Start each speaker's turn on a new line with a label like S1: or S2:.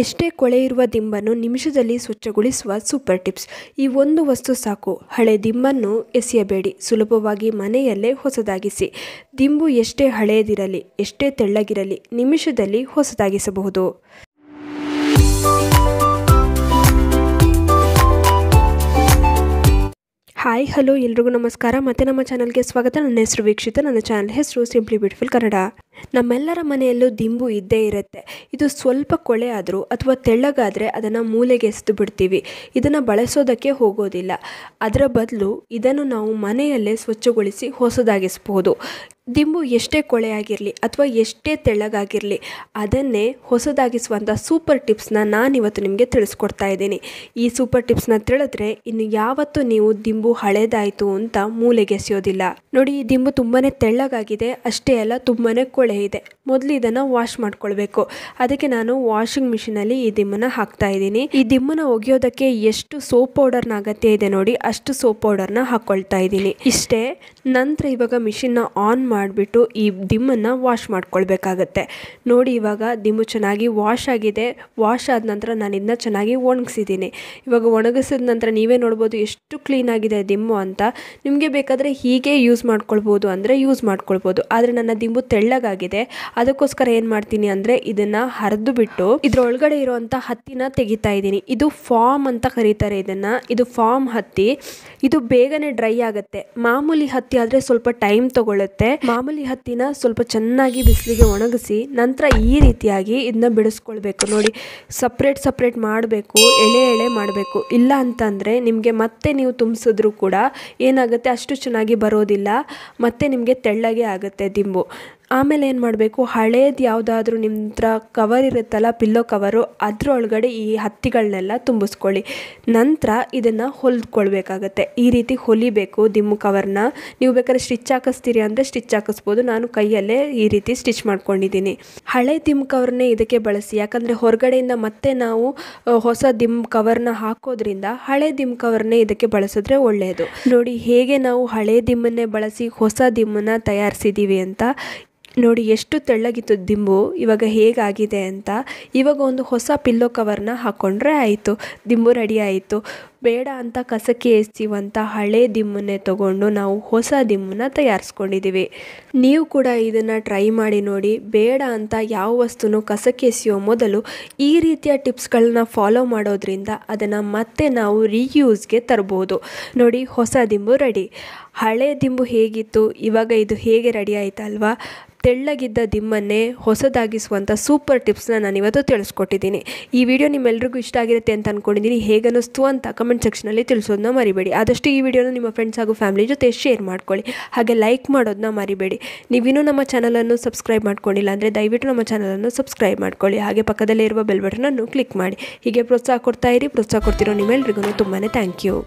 S1: ಎಷ್ಟೇ ಕೊಳೆಯಿರುವ ದಿಂಬನ್ನು ನಿಮಿಷದಲ್ಲಿ ಸ್ವಚ್ಛಗೊಳಿಸುವ ಸೂಪರ್ ಟಿಪ್ಸ್ ಈ ಒಂದು ವಸ್ತು ಸಾಕು ಹಳೆ ದಿಂಬನ್ನು ಎಸೆಯಬೇಡಿ ಸುಲಭವಾಗಿ ಮನೆಯಲ್ಲೇ ಹೊಸದಾಗಿಸಿ ದಿಂಬು ಎಷ್ಟೇ ಹಳೆಯದಿರಲಿ ಎಷ್ಟೇ ತೆಳ್ಳಗಿರಲಿ ನಿಮಿಷದಲ್ಲಿ ಹೊಸದಾಗಿಸಬಹುದು ಹಾಯ್ ಹಲೋ ಎಲ್ರಿಗೂ ನಮಸ್ಕಾರ ಮತ್ತೆ ನಮ್ಮ ಚಾನಲ್ಗೆ ಸ್ವಾಗತ ನನ್ನ ಹೆಸರು ವೀಕ್ಷಿತ ನನ್ನ ಚಾನಲ್ ಹೆಸರು ಸಿಂಪ್ಲಿ ಬ್ಯೂಟಿಫುಲ್ ಕನ್ನಡ ನಮ್ಮೆಲ್ಲರ ಮನೆಯಲ್ಲೂ ದಿಂಬು ಇದ್ದೇ ಇರುತ್ತೆ ಇದು ಸ್ವಲ್ಪ ಕೊಳೆ ಆದರೂ ಅಥವಾ ತೆಳ್ಳಗಾದರೆ ಅದನ್ನು ಮೂಲೆಗೆ ಎಸೆದು ಬಿಡ್ತೀವಿ ಇದನ್ನು ಬಳಸೋದಕ್ಕೆ ಹೋಗೋದಿಲ್ಲ ಅದರ ಬದಲು ಇದನ್ನು ನಾವು ಮನೆಯಲ್ಲೇ ಸ್ವಚ್ಛಗೊಳಿಸಿ ಹೊಸದಾಗಿಸ್ಬೋದು ದಿಂಬು ಎಷ್ಟೇ ಆಗಿರಲಿ ಅಥವಾ ಎಷ್ಟೇ ತೆಳ್ಳಗಾಗಿರಲಿ ಅದನ್ನೇ ಹೊಸದಾಗಿಸುವಂಥ ಸೂಪರ್ ಟಿಪ್ಸ್ನ ಇವತ್ತು ನಿಮಗೆ ತಿಳಿಸ್ಕೊಡ್ತಾ ಇದ್ದೀನಿ ಈ ಸೂಪರ್ ಟಿಪ್ಸ್ನ ತಿಳಿದ್ರೆ ಇನ್ನು ಯಾವತ್ತೂ ನೀವು ದಿಂಬು ಹಳೇದಾಯಿತು ಅಂತ ಮೂಲೆಗೆಸೆಯೋದಿಲ್ಲ ನೋಡಿ ಈ ದಿಂಬು ತುಂಬಾ ತೆಳ್ಳಗಾಗಿದೆ ಅಷ್ಟೇ ಅಲ್ಲ ತುಂಬಾ ಕೊಳೆ ಹೊಳೆ ಇದೆ ಮೊದಲು ಇದನ್ನು ವಾಶ್ ಮಾಡ್ಕೊಳ್ಬೇಕು ಅದಕ್ಕೆ ನಾನು ವಾಷಿಂಗ್ ಮಿಷಿನಲ್ಲಿ ಈ ದಿಮ್ಮನ್ನು ಹಾಕ್ತಾ ಇದ್ದೀನಿ ಈ ದಿಮ್ಮನ್ನು ಒಗೆಯೋದಕ್ಕೆ ಎಷ್ಟು ಸೋಪ್ ಪೌಡರ್ನ ಅಗತ್ಯ ಇದೆ ನೋಡಿ ಅಷ್ಟು ಸೋಪ್ ಪೌಡರ್ನ ಹಾಕ್ಕೊಳ್ತಾ ಇದ್ದೀನಿ ಇಷ್ಟೇ ನಂತರ ಇವಾಗ ಮಿಷಿನ್ನ ಆನ್ ಮಾಡಿಬಿಟ್ಟು ಈ ದಿಮ್ಮನ್ನು ವಾಶ್ ಮಾಡ್ಕೊಳ್ಬೇಕಾಗತ್ತೆ ನೋಡಿ ಇವಾಗ ದಿಮ್ಮು ಚೆನ್ನಾಗಿ ವಾಶ್ ಆಗಿದೆ ವಾಶ್ ಆದ ನಂತರ ನಾನು ಇದನ್ನ ಚೆನ್ನಾಗಿ ಒಣಗಿಸಿದ್ದೀನಿ ಇವಾಗ ಒಣಗಿಸಿದ ನಂತರ ನೀವೇ ನೋಡ್ಬೋದು ಎಷ್ಟು ಕ್ಲೀನ್ ಆಗಿದೆ ದಿಮ್ಮು ಅಂತ ನಿಮಗೆ ಬೇಕಾದರೆ ಹೀಗೆ ಯೂಸ್ ಮಾಡ್ಕೊಳ್ಬೋದು ಅಂದರೆ ಯೂಸ್ ಮಾಡ್ಕೊಳ್ಬೋದು ಆದರೆ ನನ್ನ ದಿಂಬು ತೆಳ್ಳಗಾಗಿ ಆಗಿದೆ ಅದಕ್ಕೋಸ್ಕರ ಏನು ಮಾಡ್ತೀನಿ ಅಂದರೆ ಇದನ್ನು ಹರಿದು ಬಿಟ್ಟು ಇದರೊಳಗಡೆ ಇರುವಂಥ ಹತ್ತಿನ ತೆಗಿತಾ ಇದ್ದೀನಿ ಇದು ಫಾರ್ಮ್ ಅಂತ ಕರೀತಾರೆ ಇದನ್ನು ಇದು ಫಾರ್ಮ್ ಹತ್ತಿ ಇದು ಬೇಗನೆ ಡ್ರೈ ಆಗುತ್ತೆ ಮಾಮೂಲಿ ಹತ್ತಿ ಆದರೆ ಸ್ವಲ್ಪ ಟೈಮ್ ತಗೊಳ್ಳುತ್ತೆ ಮಾಮೂಲಿ ಹತ್ತಿನ ಸ್ವಲ್ಪ ಚೆನ್ನಾಗಿ ಬಿಸಿಲಿಗೆ ಒಣಗಿಸಿ ನಂತರ ಈ ರೀತಿಯಾಗಿ ಇದನ್ನ ಬಿಡಿಸ್ಕೊಳ್ಬೇಕು ನೋಡಿ ಸಪ್ರೇಟ್ ಸಪ್ರೇಟ್ ಮಾಡಬೇಕು ಎಳೆ ಎಳೆ ಮಾಡಬೇಕು ಇಲ್ಲ ಅಂತಂದರೆ ನಿಮಗೆ ಮತ್ತೆ ನೀವು ತುಂಬಿಸಿದ್ರು ಕೂಡ ಏನಾಗುತ್ತೆ ಅಷ್ಟು ಚೆನ್ನಾಗಿ ಬರೋದಿಲ್ಲ ಮತ್ತೆ ನಿಮಗೆ ತೆಳ್ಳಗೆ ಆಗುತ್ತೆ ದಿಂಬು ಆಮೇಲೆ ಏನು ಮಾಡಬೇಕು ಹಳೇದು ಯಾವುದಾದ್ರೂ ನಿಮ್ಮ ಹತ್ರ ಕವರ್ ಇರುತ್ತಲ್ಲ ಪಿಲ್ಲೋ ಕವರು ಅದರೊಳಗಡೆ ಈ ಹತ್ತಿಗಳನ್ನೆಲ್ಲ ತುಂಬಿಸ್ಕೊಳ್ಳಿ ನಂತರ ಇದನ್ನು ಹೊಲ್ದುಕೊಳ್ಬೇಕಾಗತ್ತೆ ಈ ರೀತಿ ಹೊಲಿಬೇಕು ದಿಮ್ಮು ಕವರ್ನ ನೀವು ಬೇಕಾದ್ರೆ ಸ್ಟಿಚ್ ಹಾಕಿಸ್ತೀರಿ ಅಂದರೆ ಸ್ಟಿಚ್ ಹಾಕಿಸ್ಬೋದು ನಾನು ಕೈಯಲ್ಲೇ ಈ ರೀತಿ ಸ್ಟಿಚ್ ಮಾಡ್ಕೊಂಡಿದ್ದೀನಿ ಹಳೆ ದಿಮ್ಮು ಕವರ್ನೇ ಇದಕ್ಕೆ ಬಳಸಿ ಯಾಕಂದರೆ ಹೊರಗಡೆಯಿಂದ ಮತ್ತೆ ನಾವು ಹೊಸ ದಿಮ್ ಕವರ್ನ ಹಾಕೋದ್ರಿಂದ ಹಳೆ ದಿಮ್ ಕವರ್ನೇ ಇದಕ್ಕೆ ಬಳಸಿದ್ರೆ ಒಳ್ಳೆಯದು ನೋಡಿ ಹೇಗೆ ನಾವು ಹಳೆ ದಿಮ್ಮನ್ನೇ ಬಳಸಿ ಹೊಸ ದಿಮ್ಮನ್ನು ತಯಾರಿಸಿದ್ದೀವಿ ಅಂತ ನೋಡಿ ಎಷ್ಟು ತೆಳ್ಳಗಿತ್ತು ದಿಂಬು ಇವಾಗ ಹೇಗಾಗಿದೆ ಅಂತ ಇವಾಗ ಒಂದು ಹೊಸ ಪಿಲ್ಲೋ ಕವರ್ನ ಹಾಕ್ಕೊಂಡ್ರೆ ಆಯಿತು ದಿಂಬು ರೆಡಿ ಆಯಿತು ಬೇಡ ಅಂತ ಕಸಕ್ಕೆ ಎಸೆಯುವಂಥ ಹಳೆ ದಿಮ್ಮನ್ನೇ ತಗೊಂಡು ನಾವು ಹೊಸ ದಿಮ್ಮನ್ನು ತಯಾರಿಸ್ಕೊಂಡಿದ್ದೀವಿ ನೀವು ಕೂಡ ಇದನ್ನು ಟ್ರೈ ಮಾಡಿ ನೋಡಿ ಬೇಡ ಅಂತ ಯಾವ ವಸ್ತುನೂ ಕಸಕ್ಕೆ ಎಸೆಯೋ ಮೊದಲು ಈ ರೀತಿಯ ಟಿಪ್ಸ್ಗಳನ್ನ ಫಾಲೋ ಮಾಡೋದ್ರಿಂದ ಅದನ್ನು ಮತ್ತೆ ನಾವು ರೀಯೂಸ್ಗೆ ತರ್ಬೋದು ನೋಡಿ ಹೊಸ ದಿಂಬು ರೆಡಿ ಹಳೆ ದಿಂಬು ಹೇಗಿತ್ತು ಇವಾಗ ಇದು ಹೇಗೆ ರೆಡಿ ಆಯಿತಲ್ವಾ ತೆಳ್ಳಗಿದ್ದ ದಿಮ್ಮನ್ನೇ ಹೊಸದಾಗಿಸುವಂಥ ಸೂಪರ್ ಟಿಪ್ಸ್ನ ನಾನಿವತ್ತು ತಿಳಿಸ್ಕೊಟ್ಟಿದ್ದೀನಿ ಈ ವಿಡಿಯೋ ನಿಮ್ಮೆಲ್ರಿಗೂ ಇಷ್ಟ ಆಗಿರುತ್ತೆ ಅಂತ ಅಂದ್ಕೊಂಡಿದ್ದೀನಿ ಹೇಗನ್ನಿಸ್ತು ಅಂತ ಕಾಮೆಂಟ್ ಸೆಕ್ಷನಲ್ಲಿ ತಿಳಿಸೋದನ್ನ ಮರಿಬೇಡಿ ಆದಷ್ಟು ಈ ವಿಡಿಯೋನ ನಿಮ್ಮ ಫ್ರೆಂಡ್ಸ್ ಹಾಗೂ ಫ್ಯಾಮಿಲಿ ಜೊತೆ ಶೇರ್ ಮಾಡ್ಕೊಳ್ಳಿ ಹಾಗೆ ಲೈಕ್ ಮಾಡೋದನ್ನ ಮರಿಬೇಡಿ ನೀವಿನ್ನೂ ನಮ್ಮ ಚಾನಲನ್ನು ಸಬ್ಸ್ಕ್ರೈಬ್ ಮಾಡ್ಕೊಂಡಿಲ್ಲ ಅಂದರೆ ದಯವಿಟ್ಟು ನಮ್ಮ ಚಾನಲನ್ನು ಸಬ್ಸ್ಕ್ರೈಬ್ ಮಾಡ್ಕೊಳ್ಳಿ ಹಾಗೆ ಪಕ್ಕದಲ್ಲಿರುವ ಬೆಲ್ ಬಟನನ್ನು ಕ್ಲಿಕ್ ಮಾಡಿ ಹೀಗೆ ಪ್ರೋತ್ಸಾಹ ಕೊಡ್ತಾ ಇರಿ ಪ್ರೋತ್ಸಾಹ ಕೊಡ್ತಿರೋ ನಿಮ್ಮೆಲ್ರಿಗೂ ತುಂಬಾ ಥ್ಯಾಂಕ್ ಯು